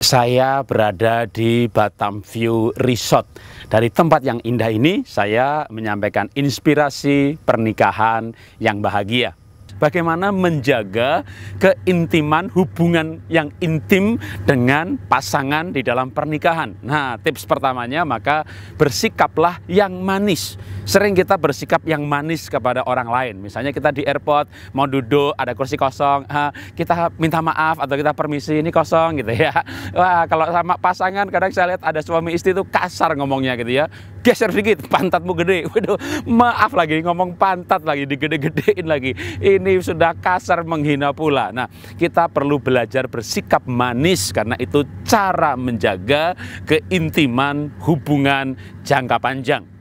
Saya berada di Batam View Resort. Dari tempat yang indah ini, saya menyampaikan inspirasi pernikahan yang bahagia bagaimana menjaga keintiman hubungan yang intim dengan pasangan di dalam pernikahan. Nah, tips pertamanya maka bersikaplah yang manis. Sering kita bersikap yang manis kepada orang lain. Misalnya kita di airport mau duduk ada kursi kosong, kita minta maaf atau kita permisi ini kosong gitu ya. Wah, kalau sama pasangan kadang saya lihat ada suami istri itu kasar ngomongnya gitu ya geser sedikit pantatmu gede waduh maaf lagi ngomong pantat lagi digede-gedein lagi ini sudah kasar menghina pula nah kita perlu belajar bersikap manis karena itu cara menjaga keintiman hubungan jangka panjang